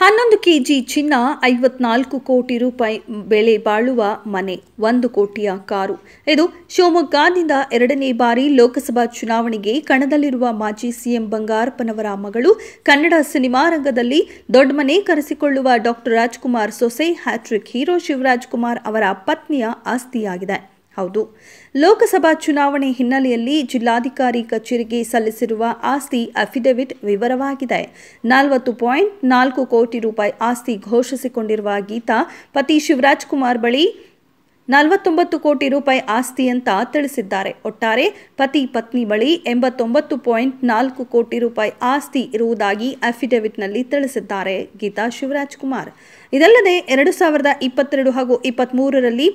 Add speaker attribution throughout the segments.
Speaker 1: ಹನ್ನೊಂದು ಕೆಜಿ ಚಿನ್ನ ಐವತ್ನಾಲ್ಕು ಕೋಟಿ ರೂಪಾಯಿ ಬೆಲೆ ಬಾಳುವ ಮನೆ ಒಂದು ಕೋಟಿಯ ಕಾರು ಇದು ಶಿವಮೊಗ್ಗದಿಂದ ಎರಡನೇ ಬಾರಿ ಲೋಕಸಭಾ ಚುನಾವಣೆಗೆ ಕಣದಲ್ಲಿರುವ ಮಾಜಿ ಸಿಎಂ ಬಂಗಾರಪ್ಪನವರ ಮಗಳು ಕನ್ನಡ ಸಿನಿಮಾ ರಂಗದಲ್ಲಿ ದೊಡ್ಡ ಮನೆ ಕರೆಸಿಕೊಳ್ಳುವ ಡಾಕ್ಟರ್ ರಾಜ್ಕುಮಾರ್ ಸೊಸೆ ಹ್ಯಾಟ್ರಿಕ್ ಹೀರೋ ಶಿವರಾಜ್ಕುಮಾರ್ ಅವರ ಪತ್ನಿಯ ಆಸ್ತಿಯಾಗಿದೆ ಹೌದು ಲೋಕಸಭಾ ಚುನಾವಣೆ ಹಿನ್ನೆಲೆಯಲ್ಲಿ ಜಿಲ್ಲಾಧಿಕಾರಿ ಕಚೇರಿಗೆ ಸಲ್ಲಿಸಿರುವ ಆಸ್ತಿ ಅಫಿಡವಿಟ್ ವಿವರವಾಗಿದೆ ನಲವತ್ತು ಪಾಯಿಂಟ್ ನಾಲ್ಕು ಕೋಟಿ ರೂಪಾಯಿ ಆಸ್ತಿ ಘೋಷಿಸಿಕೊಂಡಿರುವ ಗೀತಾ ಪತಿ ಶಿವರಾಜ್ ಕುಮಾರ್ ಬಳಿ ನಲವತ್ತೊಂಬತ್ತು ಕೋಟಿ ರೂಪಾಯಿ ಆಸ್ತಿ ಅಂತ ತಿಳಿಸಿದ್ದಾರೆ ಒಟ್ಟಾರೆ ಪತಿ ಪತ್ನಿ ಬಳಿ ಎಂಬತ್ತೊಂಬತ್ತು ಪಾಯಿಂಟ್ ನಾಲ್ಕು ಕೋಟಿ ರೂಪಾಯಿ ಆಸ್ತಿ ಇರುವುದಾಗಿ ಅಫಿಡವಿಟ್ನಲ್ಲಿ ತಿಳಿಸಿದ್ದಾರೆ ಗೀತಾ ಶಿವರಾಜ್ ಕುಮಾರ್ ಇದಲ್ಲದೆ ಎರಡು ಸಾವಿರದ ಇಪ್ಪತ್ತೆರಡು ಹಾಗೂ ಇಪ್ಪತ್ತ್ಮೂರರಲ್ಲಿ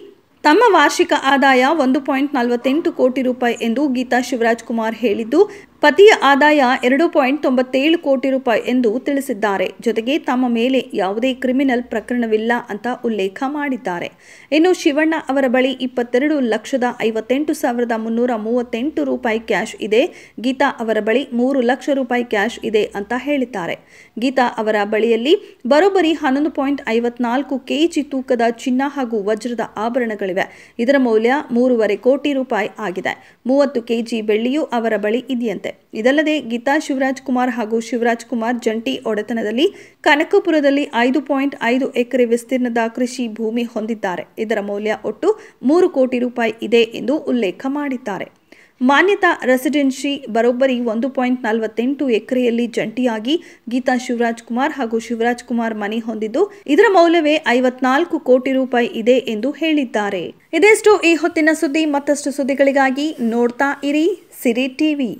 Speaker 1: ತಮ್ಮ ವಾರ್ಷಿಕ ಆದಾಯ ಒಂದು ಪಾಯಿಂಟ್ ನಲವತ್ತೆಂಟು ಕೋಟಿ ರೂಪಾಯಿ ಎಂದು ಗೀತಾ ಶಿವರಾಜ್ ಕುಮಾರ್ ಹೇಳಿದ್ದು ಪತಿಯ ಆದಾಯ ಎರಡು ಪಾಯಿಂಟ್ ತೊಂಬತ್ತೇಳು ಕೋಟಿ ರೂಪಾಯಿ ಎಂದು ತಿಳಿಸಿದ್ದಾರೆ ಜೊತೆಗೆ ತಮ್ಮ ಮೇಲೆ ಯಾವುದೇ ಕ್ರಿಮಿನಲ್ ಪ್ರಕರಣವಿಲ್ಲ ಅಂತ ಉಲ್ಲೇಖ ಮಾಡಿದ್ದಾರೆ ಇನ್ನು ಶಿವಣ್ಣ ಅವರ ಬಳಿ ಇಪ್ಪತ್ತೆರಡು ಲಕ್ಷದ ಐವತ್ತೆಂಟು ಸಾವಿರದ ಮುನ್ನೂರ ಮೂವತ್ತೆಂಟು ರೂಪಾಯಿ ಕ್ಯಾಶ್ ಇದೆ ಗೀತಾ ಅವರ ಬಳಿ ಮೂರು ಲಕ್ಷ ರೂಪಾಯಿ ಕ್ಯಾಶ್ ಇದೆ ಅಂತ ಹೇಳಿದ್ದಾರೆ ಗೀತಾ ಅವರ ಬಳಿಯಲ್ಲಿ ಬರೋಬ್ಬರಿ ಹನ್ನೊಂದು ಪಾಯಿಂಟ್ ಐವತ್ನಾಲ್ಕು ಕೆಜಿ ತೂಕದ ಚಿನ್ನ ಹಾಗೂ ವಜ್ರದ ಆಭರಣಗಳಿವೆ ಇದರ ಮೌಲ್ಯ ಮೂರುವರೆ ಕೋಟಿ ರೂಪಾಯಿ ಆಗಿದೆ ಮೂವತ್ತು ಕೆಜಿ ಬೆಳ್ಳಿಯೂ ಅವರ ಬಳಿ ಇದೆಯಂತೆ ಇದಲ್ಲದೆ ಗೀತಾ ಶಿವರಾಜ್ ಕುಮಾರ್ ಹಾಗೂ ಶಿವರಾಜ್ ಕುಮಾರ್ ಜಂಟಿ ಒಡೆತನದಲ್ಲಿ ಕನಕಪುರದಲ್ಲಿ ಐದು ಪಾಯಿಂಟ್ ಐದು ಎಕರೆ ವಿಸ್ತೀರ್ಣದ ಕೃಷಿ ಭೂಮಿ ಹೊಂದಿದ್ದಾರೆ ಇದರ ಮೌಲ್ಯ ಒಟ್ಟು ಮೂರು ಕೋಟಿ ರೂಪಾಯಿ ಇದೆ ಎಂದು ಉಲ್ಲೇಖ ಮಾಡಿದ್ದಾರೆ ಮಾನ್ಯತಾ ರೆಸಿಡೆನ್ಸಿ ಬರೋಬ್ಬರಿ ಒಂದು ಪಾಯಿಂಟ್ ನಲವತ್ತೆಂಟು ಎಕರೆಯಲ್ಲಿ ಜಂಟಿಯಾಗಿ ಗೀತಾ ಶಿವರಾಜ್ ಕುಮಾರ್ ಹಾಗೂ ಶಿವರಾಜ್ ಕುಮಾರ್ ಮನೆ ಹೊಂದಿದ್ದು ಇದರ ಮೌಲ್ಯವೇ ಐವತ್ನಾಲ್ಕು ಕೋಟಿ ರೂಪಾಯಿ ಇದೆ ಎಂದು ಹೇಳಿದ್ದಾರೆ ಇದೆಷ್ಟು ಈ ಹೊತ್ತಿನ ಸುದ್ದಿ ಮತ್ತಷ್ಟು ಸುದ್ದಿಗಳಿಗಾಗಿ ನೋಡ್ತಾ ಇರಿ ಸಿರಿ ಟಿವಿ